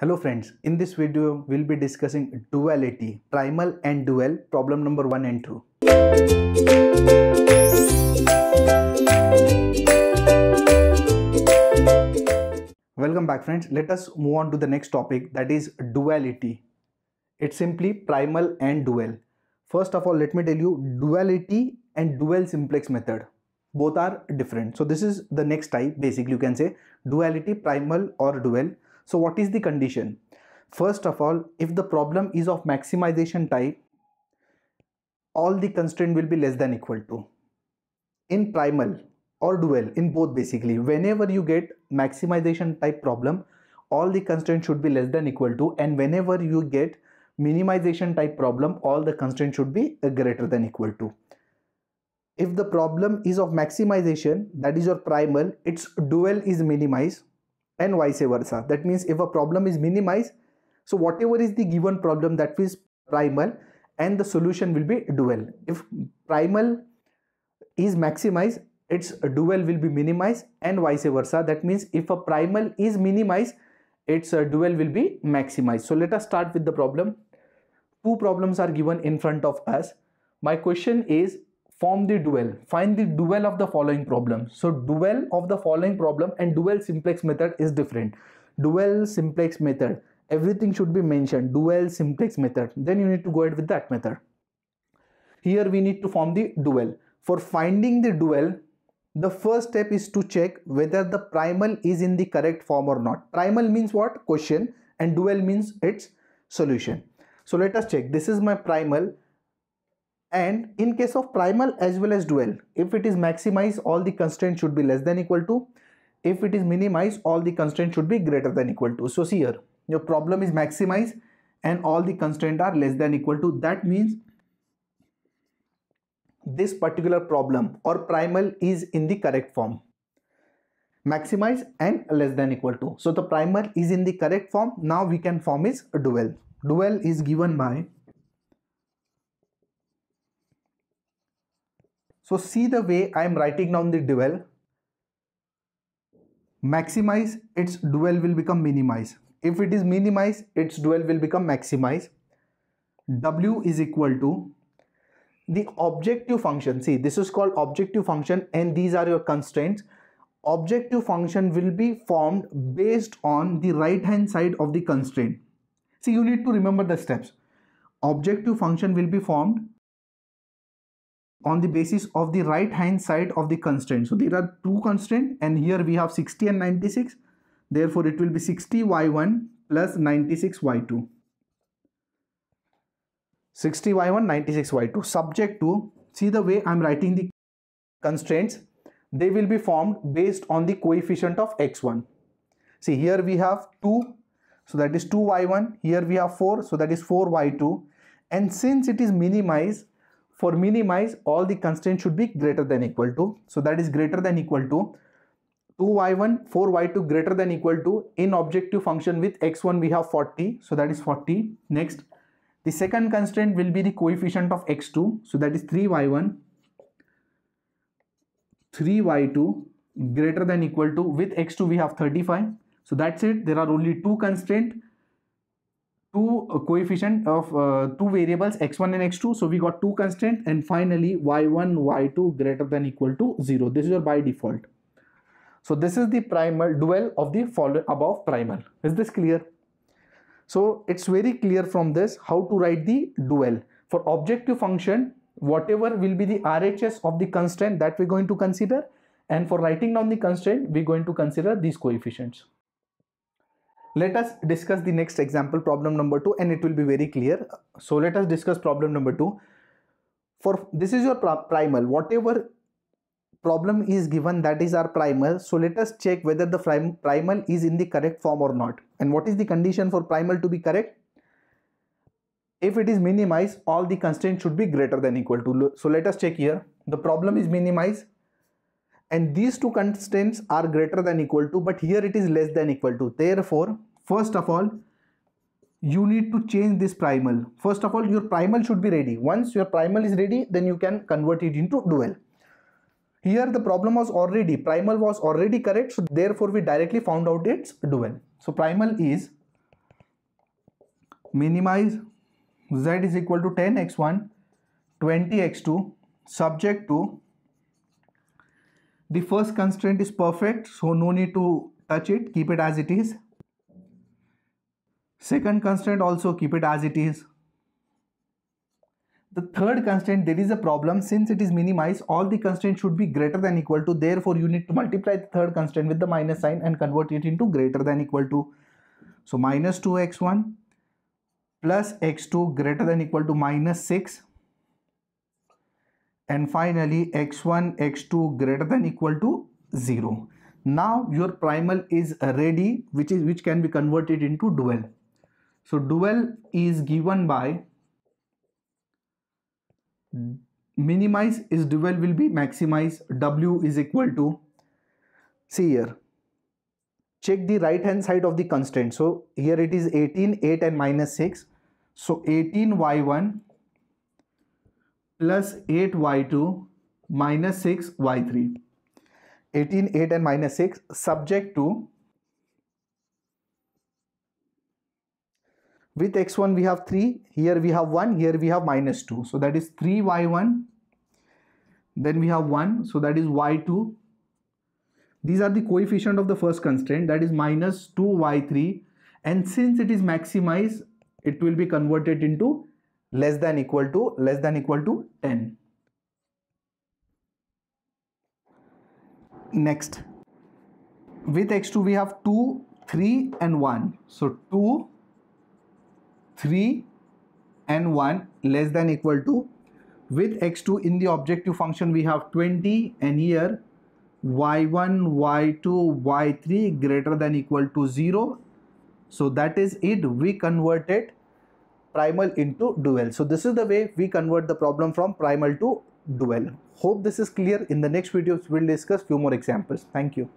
Hello friends, in this video we'll be discussing duality, primal and dual, problem number 1 and 2. Welcome back friends, let us move on to the next topic that is duality. It's simply primal and dual. First of all, let me tell you duality and dual simplex method both are different so this is the next type basically you can say duality primal or dual so what is the condition? First of all, if the problem is of maximization type, all the constraint will be less than equal to. In primal or dual, in both basically, whenever you get maximization type problem, all the constraint should be less than equal to and whenever you get minimization type problem, all the constraint should be uh, greater than equal to. If the problem is of maximization, that is your primal, its dual is minimized and vice versa. That means if a problem is minimized, so whatever is the given problem that is primal and the solution will be dual. If primal is maximized, its dual will be minimized and vice versa. That means if a primal is minimized, its dual will be maximized. So let us start with the problem. Two problems are given in front of us. My question is form the dual find the dual of the following problem so dual of the following problem and dual simplex method is different dual simplex method everything should be mentioned dual simplex method then you need to go ahead with that method here we need to form the dual for finding the dual the first step is to check whether the primal is in the correct form or not primal means what question and dual means its solution so let us check this is my primal and in case of primal as well as dual if it is maximized all the constraints should be less than equal to if it is minimized all the constraints should be greater than equal to so see here your problem is maximized and all the constraints are less than equal to that means this particular problem or primal is in the correct form maximize and less than equal to so the primal is in the correct form now we can form is dual dual is given by So see the way I am writing down the dual. Maximize, its dual will become minimize. If it is minimize, its dual will become maximize. W is equal to the objective function. See, this is called objective function and these are your constraints. Objective function will be formed based on the right hand side of the constraint. See, you need to remember the steps. Objective function will be formed on the basis of the right hand side of the constraint. So there are two constraints and here we have 60 and 96. Therefore it will be 60 y1 plus 96 y2. 60 y1 96 y2 subject to see the way I'm writing the constraints they will be formed based on the coefficient of x1. See here we have 2 so that is 2y1 here we have 4 so that is 4y2 and since it is minimized for minimize all the constraints should be greater than equal to so that is greater than equal to 2y1 4y2 greater than equal to in objective function with x1 we have 40 so that is 40 next the second constraint will be the coefficient of x2 so that is 3y1 3y2 greater than equal to with x2 we have 35 so that's it there are only two constraints two uh, coefficient of uh, two variables x1 and x2 so we got two constant, and finally y1 y2 greater than equal to 0 this is your by default so this is the primal dual of the follow above primal is this clear so it's very clear from this how to write the dual for objective function whatever will be the RHS of the constraint that we're going to consider and for writing down the constraint we're going to consider these coefficients let us discuss the next example problem number two and it will be very clear so let us discuss problem number two for this is your primal whatever problem is given that is our primal so let us check whether the prim primal is in the correct form or not and what is the condition for primal to be correct if it is minimized all the constraints should be greater than equal to so let us check here the problem is minimized and these two constants are greater than equal to but here it is less than equal to therefore first of all you need to change this primal first of all your primal should be ready once your primal is ready then you can convert it into dual here the problem was already primal was already correct so therefore we directly found out its dual so primal is minimize z is equal to 10 x1 20 x2 subject to the first constraint is perfect, so no need to touch it, keep it as it is. Second constraint also keep it as it is. The third constraint, there is a problem since it is minimized, all the constraints should be greater than equal to. Therefore, you need to multiply the third constraint with the minus sign and convert it into greater than equal to. So minus 2x1 plus x2 greater than equal to minus 6 and finally x1 x2 greater than equal to 0 now your primal is ready which is which can be converted into dual so dual is given by minimize is dual will be maximize w is equal to see here check the right hand side of the constraint so here it is 18 8 and minus 6 so 18 y1 plus 8y2 minus 6y3. 18, 8 and minus 6 subject to with x1 we have 3 here we have 1 here we have minus 2 so that is 3y1 then we have 1 so that is y2 these are the coefficient of the first constraint that is minus 2y3 and since it is maximized it will be converted into less than equal to less than equal to 10 next with x2 we have 2 3 and 1 so 2 3 and 1 less than equal to with x2 in the objective function we have 20 and here y1 y2 y3 greater than equal to 0 so that is it we convert it primal into dual. So this is the way we convert the problem from primal to dual. Hope this is clear. In the next videos, we'll discuss few more examples. Thank you.